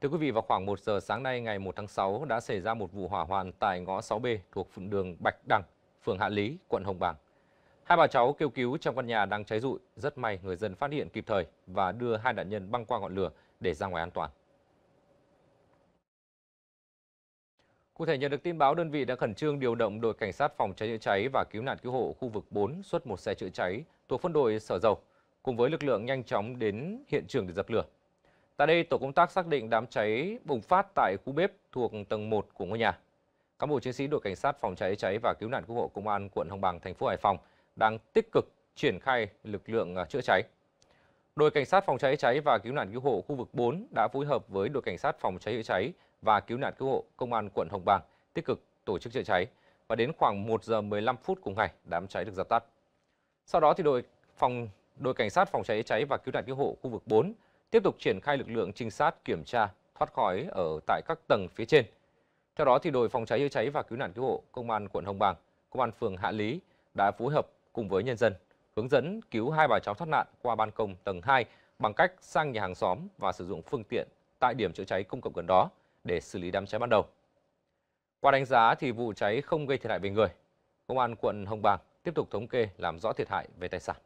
Thưa quý vị, vào khoảng 1 giờ sáng nay ngày 1 tháng 6 đã xảy ra một vụ hỏa hoạn tại ngõ 6B thuộc đường Bạch Đằng, phường Hạ Lý, quận Hồng Bàng. Hai bà cháu kêu cứu trong căn nhà đang cháy rụi, rất may người dân phát hiện kịp thời và đưa hai nạn nhân băng qua ngọn lửa để ra ngoài an toàn. Cụ thể nhận được tin báo, đơn vị đã khẩn trương điều động đội cảnh sát phòng cháy chữa cháy và cứu nạn cứu hộ khu vực 4 xuất một xe chữa cháy thuộc phân đội Sở Dầu cùng với lực lượng nhanh chóng đến hiện trường để dập lửa. Tại đây, tổ công tác xác định đám cháy bùng phát tại khu bếp thuộc tầng 1 của ngôi nhà. Cán bộ chiến sĩ đội cảnh sát phòng cháy cháy và cứu nạn cứu hộ công an quận Hồng Bàng, thành phố Hải Phòng đang tích cực triển khai lực lượng à, chữa cháy. Đội cảnh sát phòng cháy cháy và cứu nạn cứu hộ khu vực 4 đã phối hợp với đội cảnh sát phòng cháy chữa cháy và cứu nạn cứu hộ công an quận Hồng Bàng tích cực tổ chức chữa cháy và đến khoảng 1 giờ 15 phút cùng ngày đám cháy được dập tắt. Sau đó thì đội phòng đội cảnh sát phòng cháy cháy và cứu nạn cứu hộ khu vực 4 tiếp tục triển khai lực lượng trinh sát kiểm tra, thoát khói ở tại các tầng phía trên. Theo đó, thì đội phòng cháy chữa cháy và cứu nạn cứu hộ, công an quận Hồng Bàng, công an phường Hạ Lý đã phối hợp cùng với nhân dân hướng dẫn cứu hai bà cháu thoát nạn qua ban công tầng 2 bằng cách sang nhà hàng xóm và sử dụng phương tiện tại điểm chữa cháy công cộng gần đó để xử lý đám cháy ban đầu. Qua đánh giá thì vụ cháy không gây thiệt hại về người. Công an quận Hồng Bàng tiếp tục thống kê làm rõ thiệt hại về tài sản.